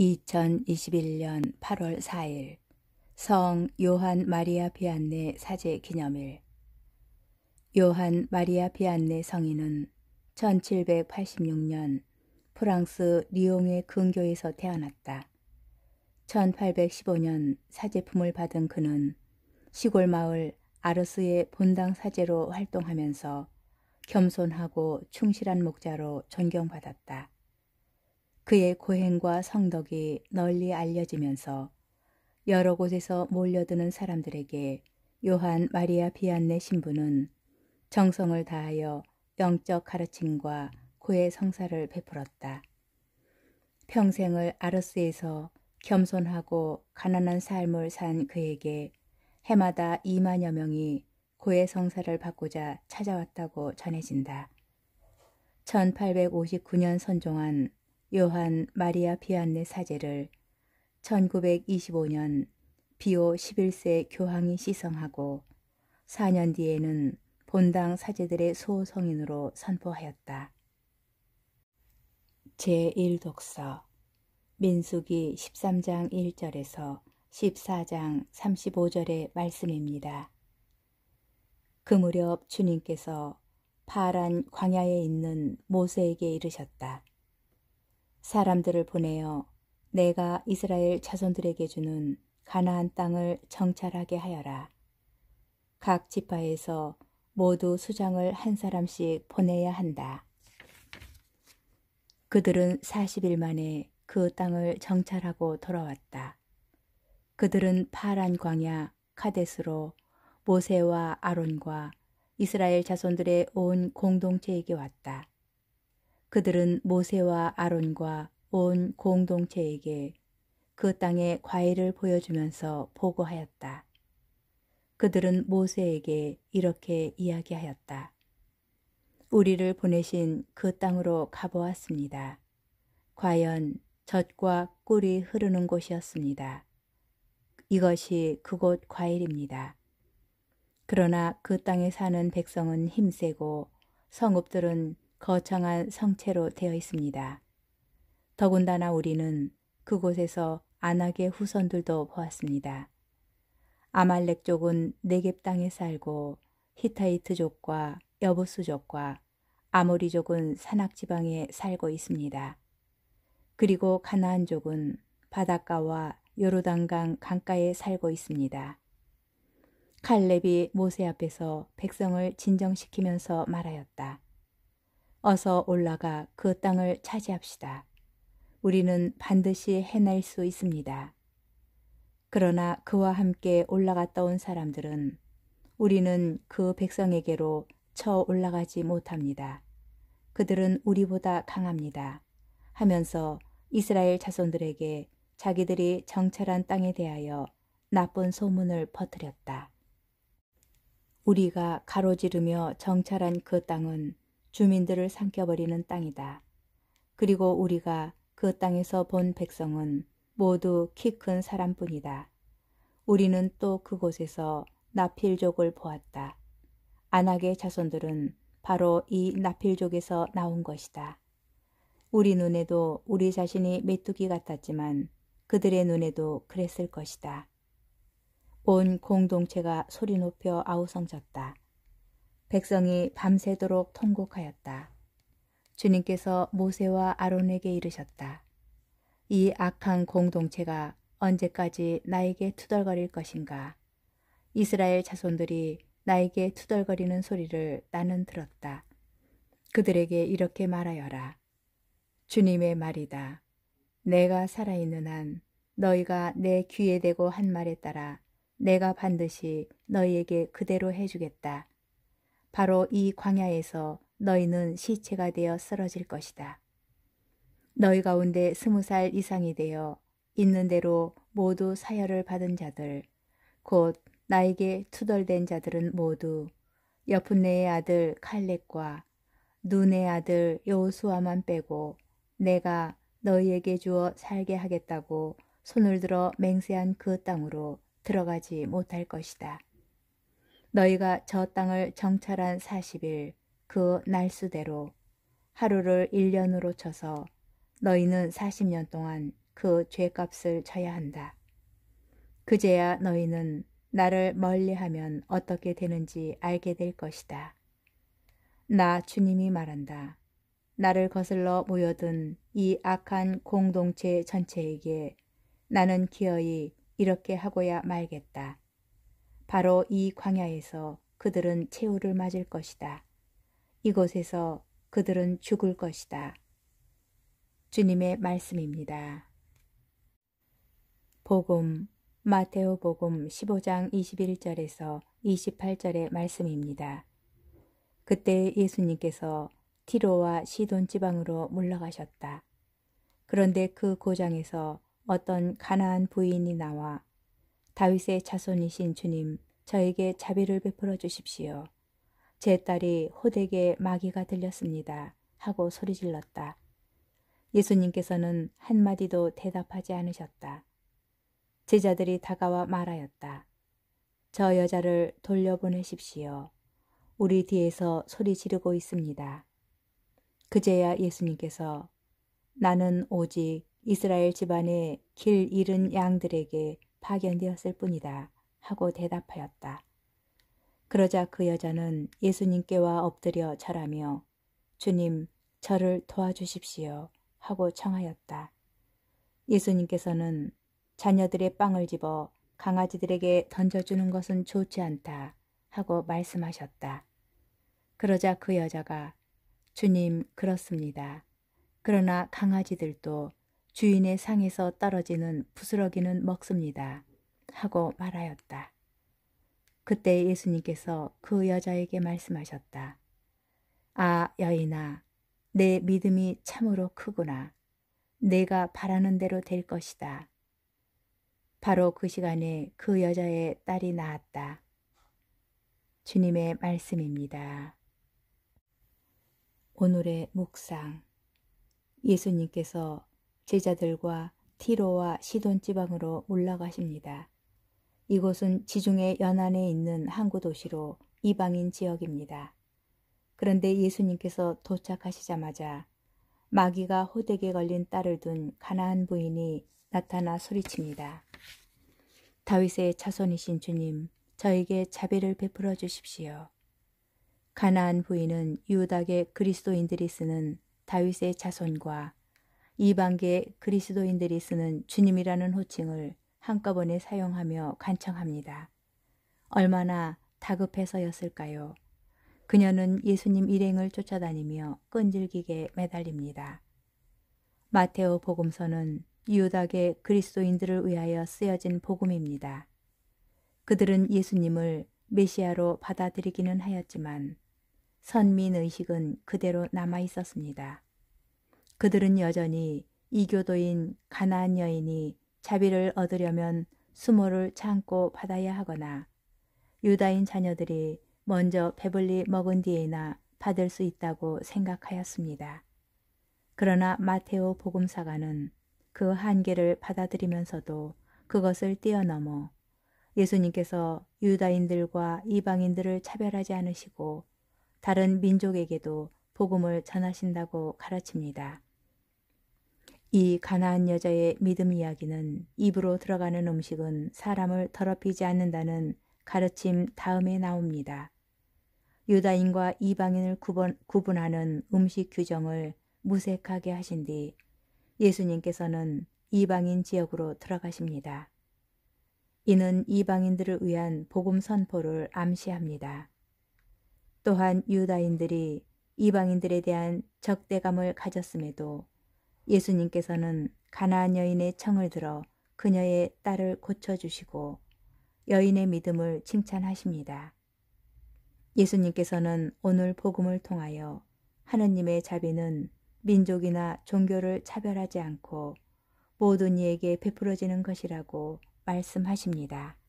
2021년 8월 4일 성 요한 마리아 비안네 사제 기념일 요한 마리아 비안네 성인은 1786년 프랑스 리옹의 근교에서 태어났다. 1815년 사제품을 받은 그는 시골 마을 아르스의 본당 사제로 활동하면서 겸손하고 충실한 목자로 존경받았다. 그의 고행과 성덕이 널리 알려지면서 여러 곳에서 몰려드는 사람들에게 요한 마리아 비안네 신부는 정성을 다하여 영적 가르침과 고의 성사를 베풀었다. 평생을 아르스에서 겸손하고 가난한 삶을 산 그에게 해마다 2만여 명이 고의 성사를 받고자 찾아왔다고 전해진다. 1859년 선종한 요한 마리아 비안네 사제를 1925년 비오 11세 교황이 시성하고 4년 뒤에는 본당 사제들의 소성인으로 선포하였다. 제1독서 민수기 13장 1절에서 14장 35절의 말씀입니다. 그 무렵 주님께서 파란 광야에 있는 모세에게 이르셨다. 사람들을 보내어 내가 이스라엘 자손들에게 주는 가나안 땅을 정찰하게 하여라. 각 지파에서 모두 수장을 한 사람씩 보내야 한다. 그들은 40일 만에 그 땅을 정찰하고 돌아왔다. 그들은 파란 광야 카데스로 모세와 아론과 이스라엘 자손들의 온 공동체에게 왔다. 그들은 모세와 아론과 온 공동체에게 그 땅의 과일을 보여주면서 보고하였다. 그들은 모세에게 이렇게 이야기하였다. 우리를 보내신 그 땅으로 가보았습니다. 과연 젖과 꿀이 흐르는 곳이었습니다. 이것이 그곳 과일입니다. 그러나 그 땅에 사는 백성은 힘세고 성읍들은 거창한 성체로 되어 있습니다. 더군다나 우리는 그곳에서 안악의 후손들도 보았습니다. 아말렉 족은 네겝 땅에 살고 히타이트족과 여보수족과 아모리족은 산악 지방에 살고 있습니다. 그리고 가나안족은 바닷가와 요르단강 강가에 살고 있습니다. 칼렙이 모세 앞에서 백성을 진정시키면서 말하였다. 어서 올라가 그 땅을 차지합시다. 우리는 반드시 해낼 수 있습니다. 그러나 그와 함께 올라갔다 온 사람들은 우리는 그 백성에게로 쳐 올라가지 못합니다. 그들은 우리보다 강합니다. 하면서 이스라엘 자손들에게 자기들이 정찰한 땅에 대하여 나쁜 소문을 퍼뜨렸다. 우리가 가로지르며 정찰한 그 땅은 주민들을 삼켜버리는 땅이다. 그리고 우리가 그 땅에서 본 백성은 모두 키 큰 사람뿐이다. 우리는 또 그곳에서 나필족을 보았다. 안악의 자손들은 바로 이 나필족에서 나온 것이다. 우리 눈에도 우리 자신이 메뚜기 같았지만 그들의 눈에도 그랬을 것이다. 온 공동체가 소리 높여 아우성졌다. 백성이 밤새도록 통곡하였다. 주님께서 모세와 아론에게 이르셨다. 이 악한 공동체가 언제까지 나에게 투덜거릴 것인가? 이스라엘 자손들이 나에게 투덜거리는 소리를 나는 들었다. 그들에게 이렇게 말하여라. 주님의 말이다. 내가 살아있는 한 너희가 내 귀에 대고 한 말에 따라 내가 반드시 너희에게 그대로 해주겠다. 바로 이 광야에서 너희는 시체가 되어 쓰러질 것이다. 너희 가운데 스무 살 이상이 되어 있는 대로 모두 사열을 받은 자들, 곧 나에게 투덜된 자들은 모두 여분네의 아들 칼렉과 눈의 아들 여호수아만 빼고 내가 너희에게 주어 살게 하겠다고 손을 들어 맹세한 그 땅으로 들어가지 못할 것이다. 너희가 저 땅을 정찰한 40일 그 날수대로 하루를 1년으로 쳐서 너희는 40년 동안 그 죄값을 져야 한다. 그제야 너희는 나를 멀리하면 어떻게 되는지 알게 될 것이다. 나 주님이 말한다. 나를 거슬러 모여든 이 악한 공동체 전체에게 나는 기어이 이렇게 하고야 말겠다. 바로 이 광야에서 그들은 최우를 맞을 것이다. 이곳에서 그들은 죽을 것이다. 주님의 말씀입니다. 복음 마테오 복음 15장 21절에서 28절의 말씀입니다. 그때 예수님께서 티로와 시돈 지방으로 물러가셨다. 그런데 그 고장에서 어떤 가나안 부인이 나와 다윗의 자손이신 주님, 저에게 자비를 베풀어 주십시오. 제 딸이 호되게 마귀가 들렸습니다. 하고 소리질렀다. 예수님께서는 한마디도 대답하지 않으셨다. 제자들이 다가와 말하였다. 저 여자를 돌려보내십시오. 우리 뒤에서 소리 지르고 있습니다. 그제야 예수님께서 나는 오직 이스라엘 집안의 길 잃은 양들에게 파견되었을 뿐이다 하고 대답하였다. 그러자 그 여자는 예수님께와 엎드려 절하며 주님 저를 도와주십시오 하고 청하였다. 예수님께서는 자녀들의 빵을 집어 강아지들에게 던져주는 것은 좋지 않다 하고 말씀하셨다. 그러자 그 여자가 주님 그렇습니다. 그러나 강아지들도 주인의 상에서 떨어지는 부스러기는 먹습니다. 하고 말하였다. 그때 예수님께서 그 여자에게 말씀하셨다. 아, 여인아, 내 믿음이 참으로 크구나. 내가 바라는 대로 될 것이다. 바로 그 시간에 그 여자의 딸이 나았다. 주님의 말씀입니다. 오늘의 묵상 예수님께서 제자들과 티로와 시돈 지방으로 올라가십니다. 이곳은 지중해 연안에 있는 항구 도시로 이방인 지역입니다. 그런데 예수님께서 도착하시자마자 마귀가 호되게 걸린 딸을 둔 가나안 부인이 나타나 소리칩니다. 다윗의 자손이신 주님, 저에게 자비를 베풀어 주십시오. 가나안 부인은 유다계 그리스도인들이 쓰는 다윗의 자손과 이방계 그리스도인들이 쓰는 주님이라는 호칭을 한꺼번에 사용하며 간청합니다. 얼마나 다급해서였을까요? 그녀는 예수님 일행을 쫓아다니며 끈질기게 매달립니다. 마테오 복음서는 유다계 그리스도인들을 위하여 쓰여진 복음입니다. 그들은 예수님을 메시아로 받아들이기는 하였지만 선민 의식은 그대로 남아 있었습니다. 그들은 여전히 이교도인 가나안 여인이 자비를 얻으려면 수모를 참고 받아야 하거나 유다인 자녀들이 먼저 배불리 먹은 뒤에나 받을 수 있다고 생각하였습니다. 그러나 마테오 복음사가는 그 한계를 받아들이면서도 그것을 뛰어넘어 예수님께서 유다인들과 이방인들을 차별하지 않으시고 다른 민족에게도 복음을 전하신다고 가르칩니다. 이 가나안 여자의 믿음 이야기는 입으로 들어가는 음식은 사람을 더럽히지 않는다는 가르침 다음에 나옵니다. 유다인과 이방인을 구분, 구분하는 음식 규정을 무색하게 하신 뒤 예수님께서는 이방인 지역으로 들어가십니다. 이는 이방인들을 위한 복음 선포를 암시합니다. 또한 유다인들이 이방인들에 대한 적대감을 가졌음에도 예수님께서는 가나안 여인의 청을 들어 그녀의 딸을 고쳐주시고 여인의 믿음을 칭찬하십니다. 예수님께서는 오늘 복음을 통하여 하느님의 자비는 민족이나 종교를 차별하지 않고 모든 이에게 베풀어지는 것이라고 말씀하십니다.